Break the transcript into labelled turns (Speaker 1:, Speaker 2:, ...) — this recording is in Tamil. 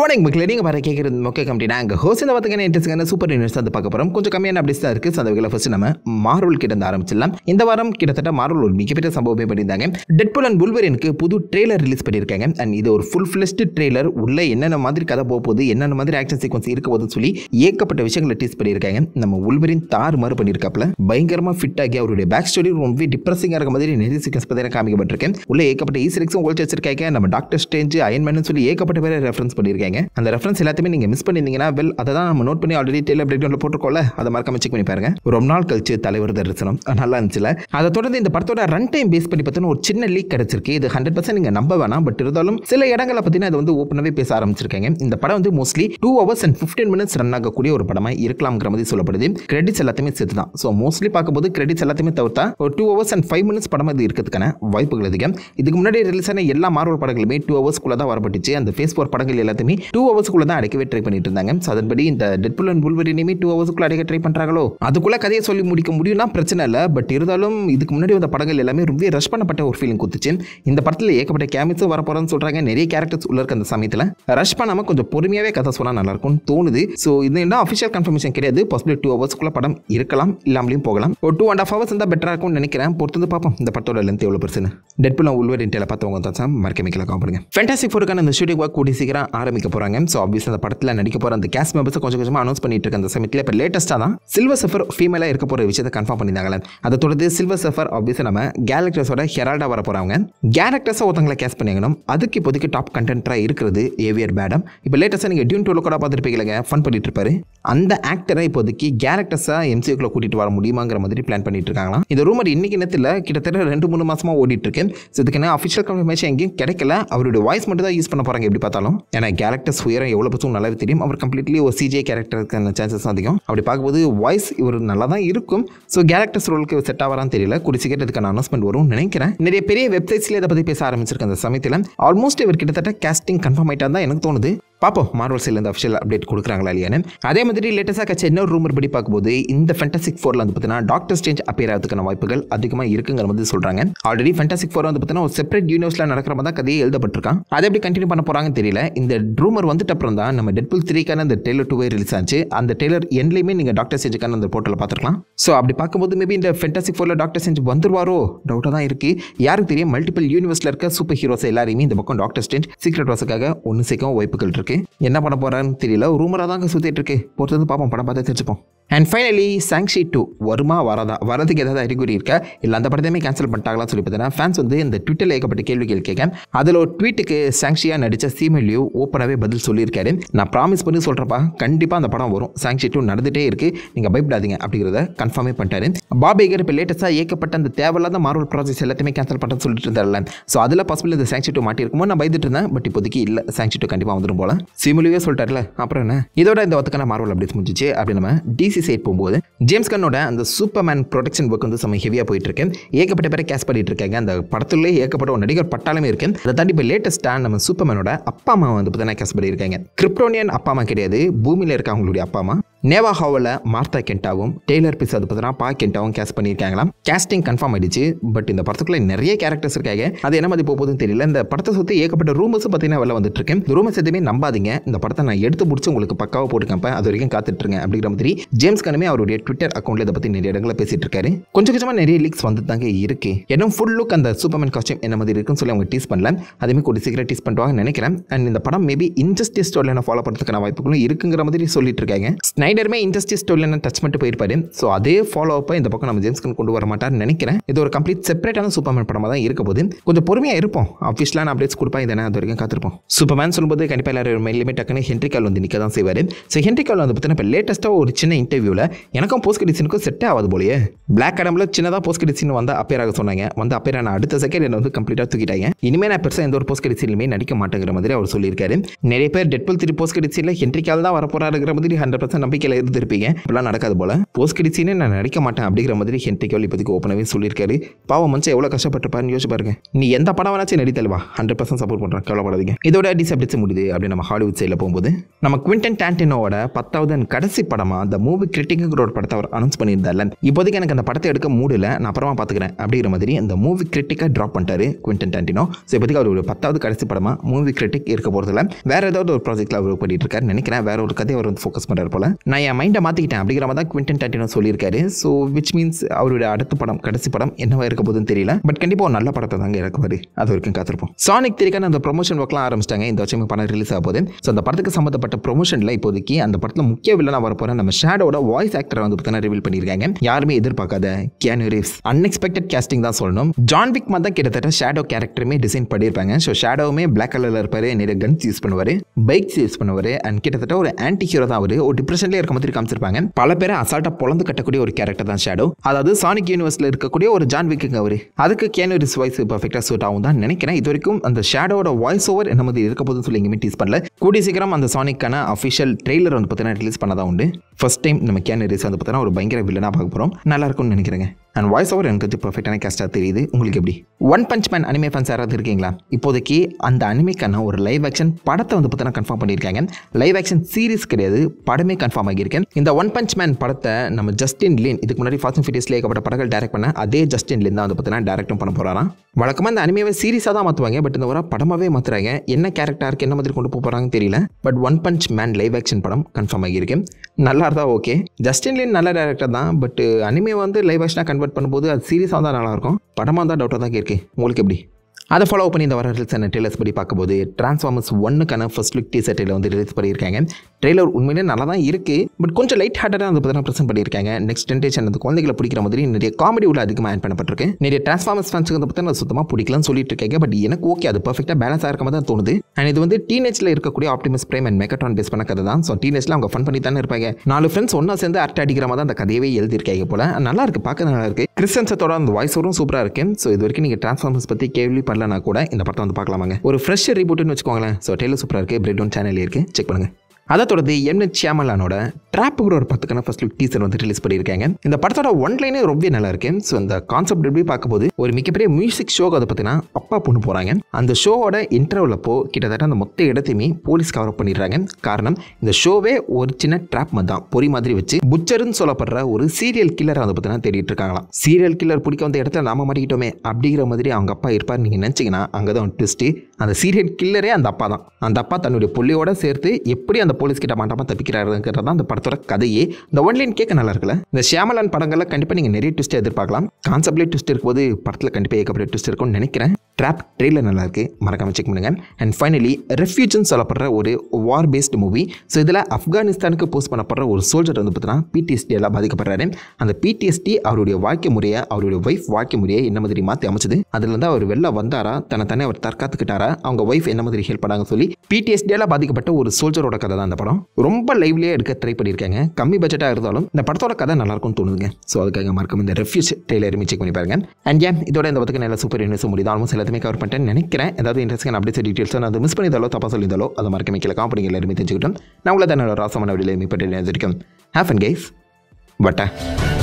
Speaker 1: வணக்கம் மக்களே நீங்கள் வர கேட்குறது மொக்கே கம்பெனினா அங்கே ஹோஸ் இந்த பார்த்துக்க இன்ட்ரெஸ்டான சூப்பர் நியூஸ் வந்து பார்க்க போகிறோம் கொஞ்சம் கம்மியான அப்டேட்ஸ் தான் இருக்குது அந்த ஃபஸ்ட் நம்ம மார்வல் கிட்ட இருந்து ஆரம்பிச்சிடலாம் இந்த வாரம் கிட்டத்தட்ட மார்வல் ஒரு மிகப்பெரிய சம்பவமே பண்ணியிருந்தாங்க டெட்புல் அண்ட் புல்வரினுக்கு புது ட்ரெய்லர் ரிலீஸ் பண்ணியிருக்காங்க அண்ட் இது ஒரு ஃபுல் ஃப்ளெஸ்ட் ட்ரெய்லர் உள்ள என்னென்ன மாதிரி கதை போக போகுது என்னென்ன மாதிரி ஆக்ஷன் சீக்வன்ஸ் இருக்க போதுன்னு சொல்லி ஏகப்பட்ட விஷயங்களை டீஸ் பண்ணியிருக்காங்க நம்ம உள்வரின் தாறுமாறு பண்ணியிருக்காப்ல பயங்கரமாக ஃபிட் ஆகி அவருடைய பேக் ஸ்டோரி ரொம்பவே டிப்ரெசிங்காக இருக்க மாதிரி நிறைய சீக்வன்ஸ் பார்த்தீங்கன்னா காமிக்கப்பட்டிருக்கேன் உள்ள ஏகப்பட்ட ஈஸ்டெக்ஸும் ஒழிச்சு வச்சிருக்காங்க நம்ம டாக்டர் ஸ்டேஞ்சு அயன்மேன் சொல்லி ஏகப்பட்ட பேரை ரெஃபரன்ஸ் பண்ணியிருக்காங்க பண்ணியிருக்காங்க அந்த ரெஃபரன்ஸ் எல்லாத்தையுமே நீங்க மிஸ் பண்ணியிருந்தீங்கன்னா வெல் அதை தான் நம்ம நோட் பண்ணி ஆல்ரெடி டெய்லர் டவுன்ல போட்டிருக்கோம்ல அதை மறக்காம செக் பண்ணி பாருங்க ரொம்ப நாள் கழிச்சு தலைவர் தரிசனம் நல்லா இருந்துச்சுல அதை தொடர்ந்து இந்த படத்தோட ரன் டைம் பேஸ் பண்ணி பார்த்தீங்கன்னா ஒரு சின்ன லீக் கிடைச்சிருக்கு இது ஹண்ட்ரட் பர்சன்ட் நீங்கள் நம்ப வேணாம் பட் இருந்தாலும் சில இடங்களை பார்த்தீங்கன்னா அது வந்து ஓப்பனாகவே பேச ஆரம்பிச்சிருக்காங்க இந்த படம் வந்து mostly two hours and fifteen minutes run ஆகக்கூடிய ஒரு படமா இருக்கலாம்ங்கிற மாதிரி சொல்லப்படுது கிரெடிட்ஸ் எல்லாத்தையுமே சேர்த்து தான் ஸோ மோஸ்ட்லி பார்க்கும்போது கிரெடிட்ஸ் எல்லாத்தையுமே தவிர்த்தா ஒரு two hours and five minutes படம் இது இருக்கிறதுக்கான வாய்ப்புகள் அதிகம் இதுக்கு முன்னாடி ரிலீஸ் ஆன எல்லா மார்வல் படங்களுமே டூ ஹவர்ஸ் குள்ள தான் வரப்பட்டுச்சு அந்த ஃபேஸ் ஃபோர் படங்கள் எல்லாத்தையுமே டூ ஹவர்ஸ்க்குள்ள தான் அடைக்கவே ட்ரை பண்ணிட்டு இருந்தாங்க ஸோ அதன்படி இந்த டெட்புல் அண்ட் புல்வரினையுமே டூ ஹவர்ஸ்க்குள்ள அடைக்க ட்ரை பண்ணுறாங்களோ அதுக்குள்ள கதையை சொல்லி முடிக்க முடியும்னா பிரச்சனை இல்லை பட் இருந்தாலும் இதுக்கு முன்னாடி வந்த படங்கள் எல்லாமே ரொம்ப ரஷ் பண்ணப்பட்ட ஒரு ஃபீலிங் கொடுத்துச்சு இந்த படத்தில் ஏகப்பட்ட கேமிஸும் வரப்போறன்னு சொல்கிறாங்க நிறைய கேரக்டர்ஸ் உள்ள இருக்க அந்த சமயத்தில் ரஷ் பண்ணாமல் கொஞ்சம் பொறுமையாகவே கதை சொன்னால் நல்லாயிருக்கும்னு தோணுது ஸோ இது என்ன அஃபிஷியல் கன்ஃபர்மேஷன் கிடையாது பாசிபிள் டூ ஹவர்ஸ்க்குள்ள படம் இருக்கலாம் இல்லாமலையும் போகலாம் ஒரு டூ அண்ட் ஆஃப் ஹவர்ஸ் இருந்தால் பெட்டராக இருக்கும்னு நினைக்கிறேன் பொறுத்து வந்து பார்ப்போம் இந்த படத்தோட லென்த் எவ்வளோ பிரச்சனை டெட்புல்லாம் உள்வர் இன்டெயில் பார்த்தவங்க தான் சார் மறக்க மிக்கல காம்படுங்க ஃபேண்டாசி ஃபோருக்கான இந்த ஷூட்டிங் ஒர்க் கூடி சீக்கிரம் ஆரம்பி காமிக்க போறாங்க ஸோ ஆப்வியஸ் அந்த படத்தில் நடிக்க போற அந்த கேஸ்ட் மெம்பர்ஸ் கொஞ்சம் கொஞ்சமாக அனௌன்ஸ் பண்ணிட்டு இருக்க அந்த சமயத்தில் இப்போ லேட்டஸ்ட்டாக தான் சில்வர் சஃபர் ஃபீமேலாக இருக்க போகிற விஷயத்தை கன்ஃபார்ம் பண்ணியிருந்தாங்களே அதை தொடர்ந்து சில்வர் சஃபர் ஆப்வியஸாக நம்ம கேரக்டர்ஸோட ஹெரால்டா வர போறாங்க கேரக்டர்ஸ் ஒருத்தங்களை கேஸ் பண்ணிக்கணும் அதுக்கு இப்போதைக்கு டாப் கண்டென்ட்டாக இருக்கிறது ஏவியர் மேடம் இப்போ லேட்டஸ்ட்டாக நீங்கள் டியூன் டூல கூட பார்த்துருப்பீங்க ஃபன் பண்ணிட்டு இருப்பாரு அந்த ஆக்டரை இப்போதைக்கு கேரக்டர்ஸாக எம்சியூக்குள்ள கூட்டிட்டு வர முடியுமாங்கிற மாதிரி பிளான் பண்ணிட்டு இருக்காங்களா இந்த ரூமர் இன்னைக்கு நேரத்தில் கிட்டத்தட்ட ரெண்டு மூணு மாசமாக ஓடிட்டு இருக்கு ஸோ இதுக்கு என்ன அஃபிஷியல் கன்ஃபர்மேஷன் எங்கேயும் கிடைக்கல அவருடைய வாய்ஸ் மட்டும் தான் யூஸ் பண்ண போகிறாங்க எப்படி பார்த்தாலும் ஏன்னா கேரக்டர்ஸ் உயரம் எவ்வளோ பசங்க நல்லாவே தெரியும் அவர் கம்ப்ளீட்லி ஒரு சிஜே கேரக்டருக்கான சான்சஸ் அதிகம் அப்படி பார்க்கும்போது வாய்ஸ் இவர் நல்லா தான் இருக்கும் ஸோ கேரக்டர்ஸ் ரோலுக்கு செட் ஆகிறான்னு தெரியல கேட்டு இதுக்கான அனௌன்ஸ்மெண்ட் வரும்னு நினைக்கிறேன் நிறைய பெரிய வெப்சைட்ஸ்லேயே இதை பற்றி பேச ஆரம்பிச்சிருக்க அந்த சமயத்தில் ஆல்மோஸ்ட் இவர் கிட்டத்தட்ட கேஸ்டிங் கன்ஃபார்ம் ஆகிட்டா தான் எனக்கு தோணுது பார்ப்போம் மார்வல் இந்த அஃபிஷியல் அப்டேட் கொடுக்குறாங்களா இல்லையான்னு அதே மாதிரி லேட்டஸ்ட்டாக கட்சி இன்னொரு ரூமர் படி பார்க்கும்போது இந்த ஃபென்டாசிக் ஃபோரில் வந்து பார்த்தீங்கன்னா டாக்டர் ஸ்டேஞ்ச் அப்பியர் ஆகிறதுக்கான வாய்ப்புகள் அதிகமாக இருக்குங்கிற மாதிரி சொல்கிறாங்க ஆல்ரெடி ஃபென்டாசிக் ஃபோர் வந்து பார்த்தீங்கன்னா ஒரு செப்பரேட் யூனிவர்ஸில் நடக்கிற மாதிரி தான் கதையை எழுதப்பட்டிருக்கான் அதை எப்படி கண்டினியூ பண்ண போகிறாங்கன்னு தெரியல இந்த ரூமர் வந்துட்டு அப்புறம் தான் நம்ம டெட்புல் த்ரீக்கான அந்த டெய்லர் டூவே ரிலீஸ் ஆச்சு அந்த டெய்லர் எண்ட்லையுமே நீங்கள் டாக்டர் ஸ்டேஞ்சுக்கான அந்த போர்ட்டலில் பார்த்துக்கலாம் ஸோ அப்படி பார்க்கும்போது மேபி இந்த ஃபென்டாசிக் ஃபோரில் டாக்டர் செஞ்சு வந்துருவாரோ டவுட்டாக தான் இருக்குது யாருக்கு தெரியும் மல்டிபிள் யூனிவர்ஸில் இருக்க சூப்பர் ஹீரோஸ் எல்லாரையுமே இந்த பக்கம் டாக்டர் ஸ்டேஞ்ச் சீக்ரெட் வாசக்காக ஒன்று சேர்க்கவும் வாய்ப்புகள் இருக்குது இருக்கு என்ன பண்ண போறான்னு தெரியல ரூமராக தாங்க சுத்திட்டு இருக்கு பொறுத்து வந்து பார்ப்போம் படம் பார்த்து தெரிஞ்சுப்போம் அண்ட் ஃபைனலி சாங்ஷி டூ வருமா வரதா வரதுக்கு ஏதாவது அறிகுறி இருக்கா இல்லை அந்த படத்தையுமே கேன்சல் பண்ணிட்டாங்களா சொல்லி பார்த்தீங்கன்னா ஃபேன்ஸ் வந்து இந்த ட்விட்டரில் ஏகப்பட்ட கேள்விகள் கேட்கேன் அதில் ஒரு ட்வீட்டுக்கு சாங்ஷியா நடிச்ச சீமெல்யூ ஓப்பனாகவே பதில் சொல்லியிருக்காரு நான் ப்ராமிஸ் பண்ணி சொல்கிறப்பா கண்டிப்பாக அந்த படம் வரும் சாங்ஷி டூ நடந்துகிட்டே இருக்கு நீங்கள் பயப்படாதீங்க அப்படிங்கிறத கன்ஃபார்மே பண்ணிட்டாரு பாபேகர் இப்போ லேட்டஸ்ட்டாக ஏகப்பட்ட அந்த தேவையில்லாத மார்வல் ப்ராஜெக்ட்ஸ் எல்லாத்தையுமே கேன்சல் பண்ணுறது சொல்லிட்டு இருந்தாரில்ல ஸோ அதில் பாசிபிள் இந்த சாங்ஷி டூ மாட்டிருக்குமோ நான் பயந்துட்டு இருந்தேன் பட் இப்போதைக்கு இல்லை சாங்ஷி டூ கண்டிப்பாக வந்துடும் போல சிமுலியே சொல்லிட்டாருல அப்புறம் என்ன இதோட இந்த ஒத்துக்கான மார்வல் அப்படின்னு முடிஞ்சிச்சு அப்படி நம்ம டிசி சைட் போகும்போது ஜேம்ஸ் கண்ணோட அந்த சூப்பர் மேன் ப்ரொடக்ஷன் ஒர்க் வந்து செம்ம ஹெவியாக போயிட்டு இருக்கேன் ஏகப்பட்ட பேரை கேஸ் பண்ணிட்டு இருக்காங்க அந்த படத்துலேயே ஏகப்பட்ட ஒரு நடிகர் பட்டாலுமே இருக்கு அதை தாண்டி இப்போ லேட்டஸ்ட்டாக நம்ம சூப்பர்மேனோட அப்பா அம்மா வந்து பார்த்தீங்கன்னா கேஸ் பண்ணியிருக்காங்க கிரிப்டோனியன் அப்பா அம்மா கிடையாது பூமியில் இருக்க அவங்களுடைய அப்பா அம்மா நேவா ஹாவில் மார்த்தா கெண்டாவும் டெய்லர் பிஸ் அது பார்த்தீங்கன்னா பா கெண்டாவும் கேஸ்ட் பண்ணியிருக்காங்களாம் கேஸ்டிங் கன்ஃபார்ம் ஆயிடுச்சு பட் இந்த படத்துக்குள்ள நிறைய கேரக்டர்ஸ் இருக்காங்க அது என்ன மாதிரி போகுதுன்னு தெரியல இந்த படத்தை சுற்றி ஏகப்பட்ட ரூமர்ஸ் பார்த்தீங்கன்னா வெளில வந்துட்டு இருக்கேன் இந்த ரூமர்ஸ் எதுவுமே நம்பாதீங்க இந்த படத்தை நான் எடுத்து முடிச்சு உங்களுக்கு பக்காவாக போட்டுக்கப்பேன் அது வரைக்கும் இருக்கேன் அப்படிங்கிற மாதிரி ஜேம்ஸ் கனுமே அவருடைய ட்விட்டர் அக்கௌண்ட்ல இதை பற்றி நிறைய இடங்களில் பேசிட்டு இருக்காரு கொஞ்சம் கொஞ்சமாக நிறைய லீக்ஸ் வந்து தாங்க இருக்கு இன்னும் ஃபுல் லுக் அந்த சூப்பர்மேன் காஸ்டியூம் என்ன மாதிரி இருக்குன்னு சொல்லி அவங்க டீஸ் பண்ணல அதுமாதிரி கூட சீக்கிரம் டீஸ் பண்ணுவாங்கன்னு நினைக்கிறேன் அண்ட் இந்த படம் மேபி இன்ட்ரெஸ்ட் ஸ்டோரில் ஃபாலோ பண்ணுறதுக்கான வாய்ப்புகளும் இருக்குங்கிற மாதிரி சொல்லிட்டு இருக்காங்க ஸ்னைடருமே இண்டஸ்ட்ரி ஸ்டோரியில் டச் மட்டும் போயிருப்பாரு ஸோ அதே ஃபாலோ அப்போ இந்த பக்கம் நம்ம ஜேம்ஸ்கன் கொண்டு வர மாட்டார்னு நினைக்கிறேன் இது ஒரு கம்ப்ளீட் செப்பரேட்டான சூப்பர்மேன் படமாக தான் இருக்க போது கொஞ்சம் பொறுமையாக இருப்போம் அஃபிஷியலான அப்டேட்ஸ் கொடுப்பா இதனால் அது வரைக்கும் காத்திருப்போம் சூப்பர்மேன் சொல்லும்போது கண்டிப்பாக எல்லாரும் மேலேயுமே டக்குனு ஹென்ரி கால் வந்து நிற்க தான் செய்வார் ஸோ ஹென்ரி கால் வந்து பார்த்தீங்கன்னா இப்போ லேட்டஸ்ட்டாக ஒரு சின்ன இன்டர்வியூவில் எனக்கும் போஸ்ட் கிரிசினுக்கும் செட்டே ஆகாது போலயே பிளாக் அடமில் சின்னதாக போஸ்ட் கிரிசின் வந்து அப்பேர் ஆக சொன்னாங்க வந்து அப்பேர் நான் அடுத்த செகண்ட் என்ன வந்து கம்ப்ளீட்டாக தூக்கிட்டாங்க இனிமேல் நான் பெருசாக எந்த ஒரு போஸ்ட் கிரிசிலுமே நடிக்க மாட்டேங்கிற மாதிரி அவர் சொல்லியிருக்காரு நிறைய பேர் டெட்பல் திரு போஸ்ட் கிரிசியில் ஹென்ரி கால் தான் வரப்போறாருங்கிற மாதிரி ஹண்ட்ரட் பர்சன்ட் நம்பி நம்பிக்கையில் இருந்திருப்பீங்க இப்பெல்லாம் நடக்காது போல போஸ்ட் கிடைச்சின்னு நான் நடிக்க மாட்டேன் அப்படிங்கிற மாதிரி ஹென்ரி கேள்வி இப்போதைக்கு ஓப்பனாகவே சொல்லியிருக்காரு பாவம் மனுஷன் எவ்வளோ கஷ்டப்பட்டிருப்பாருன்னு யோசிச்சு பாருங்க நீ எந்த படம் வேணாச்சும் நடித்தல்வா ஹண்ட்ரட் பர்சன்ட் சப்போர்ட் பண்ணுறேன் கவலைப்படாதீங்க இதோட டிஸ் அப்படிச்சு முடியுது அப்படி நம்ம ஹாலிவுட் சைடில் போகும்போது நம்ம குவிண்டன் டேண்டினோட பத்தாவது அண்ட் கடைசி படமாக அந்த மூவி கிரிட்டிக்குங்கிற ஒரு படத்தை அவர் அனௌன்ஸ் பண்ணியிருந்தார்ல இப்போதைக்கு எனக்கு அந்த படத்தை எடுக்க மூடல நான் அப்புறமா பார்த்துக்கிறேன் அப்படிங்கிற மாதிரி அந்த மூவி கிரிட்டிக்காக ட்ராப் பண்ணிட்டாரு குவிண்டன் டேண்டினோ ஸோ இப்போதைக்கு ஒரு பத்தாவது கடைசி படமாக மூவி கிரிட்டிக் இருக்க போகிறதுல வேற ஏதாவது ஒரு ப்ராஜெக்ட்டில் அவர் பண்ணிட்டு இருக்காரு நினைக்கிறேன் வேற ஒரு கதையை அவர் வந்து ஃபோக்கஸ் பண்ணுறாரு போல நான் என் மைண்டை மாற்றிக்கிட்டேன் அப்படிங்கிற மாதிரி தான் குவிண்டன் டேட்டினோ சொல்லியிருக்காரு ஸோ விச் மீன்ஸ் அவருடைய அடுத்த படம் கடைசி படம் என்னவா இருக்க போதுன்னு தெரியல பட் கண்டிப்பாக ஒரு நல்ல படத்தை தாங்க இறக்குவார் அது வரைக்கும் காத்திருப்போம் சானிக் திரிக்கான அந்த ப்ரொமோஷன் ஒர்க்லாம் ஆரம்பிச்சிட்டாங்க இந்த வருஷம் படம் ரிலீஸ் ஆக போது ஸோ அந்த படத்துக்கு சம்மந்தப்பட்ட ப்ரொமோஷனில் இப்போதைக்கு அந்த படத்தில் முக்கிய வில்லனாக வரப்போகிற நம்ம ஷேடோட வாய்ஸ் ஆக்டரை வந்து பார்த்தீங்கன்னா ரிவீல் பண்ணியிருக்காங்க யாருமே எதிர்பார்க்காத கேனு ரீவ்ஸ் அன்எக்ஸ்பெக்டட் கேஸ்டிங் தான் சொல்லணும் ஜான் விக் தான் கிட்டத்தட்ட ஷேடோ கேரக்டருமே டிசைன் பண்ணியிருப்பாங்க ஸோ ஷேடோவுமே பிளாக் கலரில் இருப்பார் நிறைய கன்ஸ் யூஸ் பண்ணுவார் பைக்ஸ் யூஸ் பண்ணுவார் அண்ட் கிட்டத்தட்ட ஒரு ஆன்டி ஹீரோ தான் அவர் ஒரு டிப்ரெஷன்ல இருக்க மாதிரி காமிச்சிருப்பாங்க பல பேரை அசால்ட்டா பொழந்து கட்டக்கூடிய ஒரு கேரக்டர் தான் ஷேடோ அதாவது சானிக் யூனிவர்ஸ்ல இருக்கக்கூடிய ஒரு ஜான் விக்குங்க அவரு அதுக்கு கேனரிஸ் வாய்ஸ் பர்ஃபெக்டா சூட் ஆகும் தான் நினைக்கிறேன் இது வரைக்கும் அந்த ஷேடோட வாய்ஸ் ஓவர் என்ன மாதிரி இருக்க போதுன்னு சொல்லி எங்கேயுமே டீஸ் பண்ணல கூடிய சீக்கிரம் அந்த சானிக்கான அஃபிஷியல் ட்ரெய்லர் வந்து பார்த்தீங்கன்னா ரிலீஸ் பண்ணதான் உண்டு ஃபர்ஸ்ட் டைம் நம்ம கேனரிஸ் வந்து பார்த்தீங்கன்னா ஒரு பயங்கர வில்லனா பார்க்க போகிறோம் நல்லா இருக்கும்னு நினைக்கிறேங்க அண்ட் வாய்ஸ் ஓவர் எனக்கு வந்து பர்ஃபெக்டான கேஸ்டாக தெரியுது உங்களுக்கு எப்படி One punch Man anime fans யாராவது இருக்கீங்களா இப்போதைக்கு அந்த அனிமைக்கான ஒரு லைவ் ஆக்ஷன் படத்தை வந்து பார்த்தீங்கன்னா கன்ஃபார்ம் பண்ணியிருக்காங்க லைவ் ஆக்ஷன் சீரிஸ் கிடையாது படமே கன்ஃபார்ம் ஆகியிருக்கேன் இந்த ஒன் பஞ்ச் மேன் படத்தை நம்ம ஜஸ்டின் லின் இதுக்கு முன்னாடி ஃபாஸ்ட் அண்ட் ஃபிடியஸ்ல ஏகப்பட்ட படங்கள் டேரக்ட் பண்ண அதே ஜஸ்டின் லின் தான் வந்து பார்த்தீங்கன்னா டேரக்டும் பண்ண போகிறாராம் வழக்கமாக அந்த அனிமே சீரிஸாக தான் மாற்றுவாங்க பட் இந்த ஒரு படமாகவே மாற்றுறாங்க என்ன கேரக்டருக்கு என்ன மாதிரி கொண்டு போகிறாங்கன்னு தெரியல but one punch man live action படம் கன்ஃபார்ம் ஆகியிருக்கு நல்லா இருந்தால் ஓகே ஜஸ்டின் லின் நல்ல டேரக்டர் தான் பட் அனிமே வந்து லைவ் ஆக்ஷனாக கன்வெர்ட் பண்ணும்போது அது சீரியஸாக தான் நல்லாயிருக்கும் படமாக இருந்தால் டவுட்டாக தான் கேட்கு உங்களுக்கு எப்படி அதை ஃபாலோ பண்ணி இந்த வர ரிலீஸ் ட்ரெய்லர்ஸ் படி பார்க்கும்போது ட்ரான்ஸ்ஃபார்மர்ஸ் ஒன்னுக்கான ஃபர்ஸ்ட் லுக் டீசர் ட்ரெயிலர் வந்து ரிலீஸ் பண்ணியிருக்காங்க ட்ரெய்லர் உண்மையிலே நல்லா தான் இருக்குது பட் கொஞ்சம் லைட் ஹார்ட்டாக வந்து பார்த்தீங்கன்னா ப்ரெசென்ட் பண்ணியிருக்காங்க நெக்ஸ்ட் ஜென்ரேஷன் அந்த குழந்தைகளை பிடிக்கிற மாதிரி நிறைய காமெடி உள்ள அதிகமாக ஆட் பண்ணப்பட்டிருக்கு நிறைய ட்ரான்ஸ்ஃபார்மர்ஸ் ஃபேன்ஸுக்கு வந்து பார்த்தீங்கன்னா சுத்தமாக பிடிக்கலன்னு சொல்லிட்டு இருக்காங்க பட் எனக்கு ஓகே அது பர்ஃபெக்டாக பேலன்ஸாக இருக்க மாதிரி தான் தோணுது அண்ட் இது வந்து டீனேஜில் இருக்கக்கூடிய Optimus Prime and Megatron base பண்ண கதை தான் ஸோ டீனேஜில் அவங்க ஃபன் பண்ணி தானே இருப்பாங்க நாலு ஃப்ரெண்ட்ஸ் ஒன்றா சேர்ந்து அட்டை அடிக்கிற மாதிரி அந்த கதையவே எழுதியிருக்காங்க போல நல்லா இருக்கு பார்க்க நல்லா இருக்கு கிறிஸ்டன்ஸத்தோட அந்த வாய்ஸ் வரும் சூப்பராக இருக்கு ஸோ இது வரைக்கும் நீங்கள் ட்ரான்ஸ்ஃபார்மர்ஸ் பற்றி கேள்வி பண்ணல வரலனா கூட இந்த படத்தை வந்து பார்க்கலாமாங்க ஒரு ஃப்ரெஷ் ரிபூட்னு வச்சுக்கோங்களேன் ஸோ டெய்லர் சூப்பராக இருக்குது பிரேக் டவுன் சேனல் இருக்குது செக் பண்ணுங்கள் அதை தொடர்ந்து எம் எச் சியாமலானோட ட்ராப்புங்கிற ஒரு பத்துக்கான ஃபர்ஸ்ட் லுக் டீசர் வந்து ரிலீஸ் பண்ணியிருக்காங்க இந்த படத்தோட ஒன் லைனே ரொம்ப நல்லா இருக்கு ஸோ அந்த கான்செப்ட் எப்படி பார்க்கும்போது ஒரு மிகப்பெரிய மியூசிக் ஷோக்கு அதை பார்த்தீங்கன்னா அப்பா பொண்ணு போகிறாங்க அந்த ஷோவோட இன்டர்வல் அப்போ கிட்டத்தட்ட அந்த மொத்த இடத்தையுமே போலீஸ் கவர் பண்ணிடுறாங்க காரணம் இந்த ஷோவே ஒரு சின்ன ட்ராப் மதம் பொறி மாதிரி வச்சு புச்சர்னு சொல்லப்படுற ஒரு சீரியல் கில்லரை வந்து பார்த்தீங்கன்னா தேடிட்டு இருக்காங்களாம் சீரியல் கில்லர் பிடிக்க வந்த இடத்துல நாம மாட்டிக்கிட்டோமே அப்படிங்கிற மாதிரி அவங்க அப்பா இருப்பார் நீங்கள் நினைச்சிங்கன்னா அங்கே தான் அந்த சீரியல் கில்லரே அந்த அப்பா தான் அந்த அப்பா தன்னுடைய பிள்ளையோட சேர்த்து எப்படி அந்த போலீஸ்கிட்ட மாட்டாமல் தப்பிக்கிறாருங்கிறது தான் அந்த படத்தோட கதையே இந்த ஒன்லைன் கேட்க நல்லா இருக்குல்ல இந்த ஷியாமலான் படங்களில் கண்டிப்பாக நீங்கள் நிறைய ட்விஸ்ட் எதிர்பார்க்கலாம் கான்செப்ட்லேயே ட்விஸ்ட் இருக்கும்போது படத்தில் கண்டிப்பாக ஏகப்பட்ட ட்விஸ்ட் இருக்கும்னு நினைக்கிறேன் ட்ராப் ட்ரெயிலர் நல்லா இருக்கு மறக்காமல் செக் பண்ணுங்கள் அண்ட் ஃபைனலி ரெஃப்யூஜன் சொல்லப்படுற ஒரு வார் பேஸ்ட் மூவி ஸோ இதில் ஆப்கானிஸ்தானுக்கு போஸ்ட் பண்ணப்படுற ஒரு சோல்ஜர் வந்து பார்த்தீங்கன்னா பிடிஎஸ்டி எல்லாம் பாதிக்கப்படுறாரு அந்த பிடிஎஸ்டி அவருடைய வாழ்க்கை முறையை அவருடைய ஒய்ஃப் வாழ்க்கை முறையை என்ன மாதிரி மாற்றி அமைச்சது அதுலேருந்து அவர் வெளில வந்தாரா தன்னை தனியாக அவர் தற்காத்துக்கிட்டாரா அவங்க ஒய்ஃப் என்ன மாதிரி ஹெல்ப் பண்ணாங்க சொல்லி பிடிஎஸ்டியால் பாதிக்கப்பட்ட ஒரு சோல்ஜரோட கதை தான் அந்த படம் ரொம்ப லைவ்லியாக எடுக்க ட்ரை பண்ணியிருக்காங்க கம்மி பட்ஜெட்டாக இருந்தாலும் இந்த படத்தோட கதை நல்லாயிருக்கும் தோணுதுங்க ஸோ அதுக்காக மறக்கும் இந்த ரெஃப்யூஸ் டெய்லருமே செக் பண்ணி பாருங்க அண்ட் ஏன் இதோட இந்த பத்துக்கு நல்ல சூப்பர் நியூஸ் முடியுது ஆல்மோஸ்ட் எல்லாத்தையுமே கவர் பண்ணிட்டேன் நினைக்கிறேன் ஏதாவது இன்ட்ரெஸ்டிங் அப்டேட்ஸ் டீட்டெயில்ஸ் அதை மிஸ் பண்ணியிருந்தாலோ தப்பா சொல்லியிருந்தாலோ அதை மறக்க கீழே காம்படிங்க எல்லாருமே தெரிஞ்சுக்கிட்டோம் நான் உங்களை தான் ராசமான வழியில் மீ பற்றி ஹேப் அண்ட் கைஸ் வட்டா